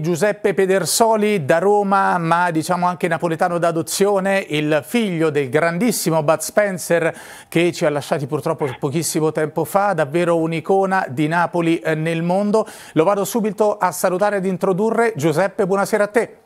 Giuseppe Pedersoli da Roma, ma diciamo anche napoletano d'adozione, il figlio del grandissimo Bud Spencer che ci ha lasciati purtroppo pochissimo tempo fa, davvero un'icona di Napoli eh, nel mondo. Lo vado subito a salutare ed introdurre. Giuseppe, buonasera a te.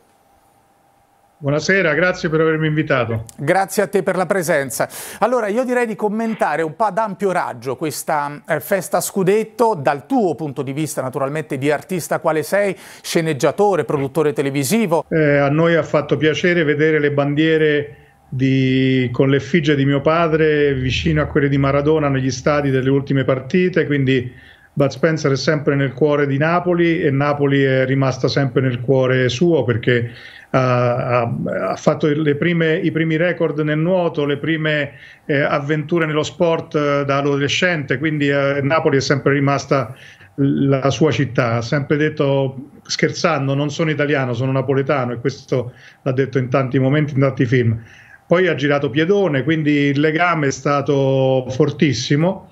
Buonasera, grazie per avermi invitato. Grazie a te per la presenza. Allora, io direi di commentare un po' ad ampio raggio questa eh, festa scudetto dal tuo punto di vista, naturalmente, di artista quale sei, sceneggiatore, produttore televisivo. Eh, a noi ha fatto piacere vedere le bandiere di, con l'effigie di mio padre vicino a quelle di Maradona negli stadi delle ultime partite, quindi Bud Spencer è sempre nel cuore di Napoli e Napoli è rimasta sempre nel cuore suo perché eh, ha, ha, fatto prime, i primi record nel nuoto, le prime eh, avventure nello sport eh, da adolescente, quindi eh, Napoli è sempre rimasta la sua città. Ha sempre detto, scherzando, non sono italiano, sono napoletano e questo l'ha detto in tanti momenti, in tanti film. Poi ha girato Piedone, quindi il legame è stato fortissimo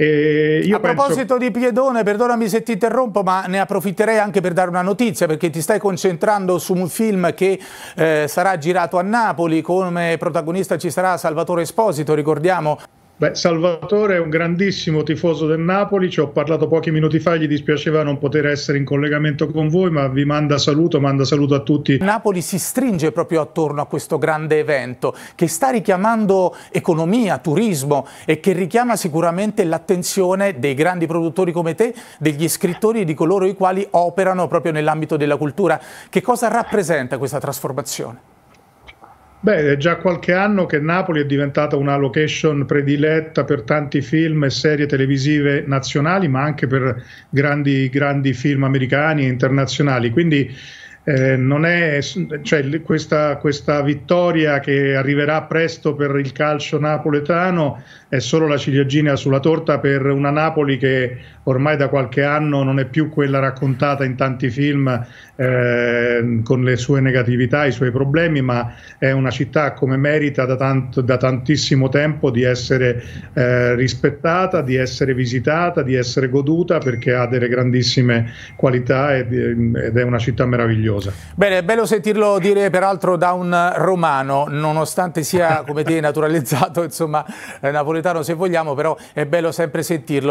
eh, a proposito di Piedone, perdonami se ti interrompo, ma ne approfitterei anche per dare una notizia, perché ti stai concentrando su un film che eh, sarà girato a Napoli, come protagonista ci sarà Salvatore Esposito, ricordiamo Beh, Salvatore è un grandissimo tifoso del Napoli, ci ho parlato pochi minuti fa, gli dispiaceva non poter essere in collegamento con voi, ma vi manda saluto, manda saluto a tutti. Napoli si stringe proprio attorno a questo grande evento che sta richiamando economia, turismo e che richiama sicuramente l'attenzione dei grandi produttori come te, degli scrittori e di coloro i quali operano proprio nell'ambito della cultura. Che cosa rappresenta questa trasformazione? Beh, è già qualche anno che Napoli è diventata una location prediletta per tanti film e serie televisive nazionali, ma anche per grandi, grandi film americani e internazionali. Quindi eh, non è, cioè, questa, questa, vittoria che arriverà presto per il calcio napoletano è solo la ciliegina sulla torta per una Napoli che ormai da qualche anno non è più quella raccontata in tanti film eh, con le sue negatività, i suoi problemi, ma è una città come merita da, tanto, da tantissimo tempo di essere eh, rispettata, di essere visitata, di essere goduta perché ha delle grandissime qualità ed, ed è una città meravigliosa curiosa. Bene, è bello sentirlo dire peraltro da un romano, nonostante sia come te naturalizzato, insomma, eh, napoletano se vogliamo, però è bello sempre sentirlo.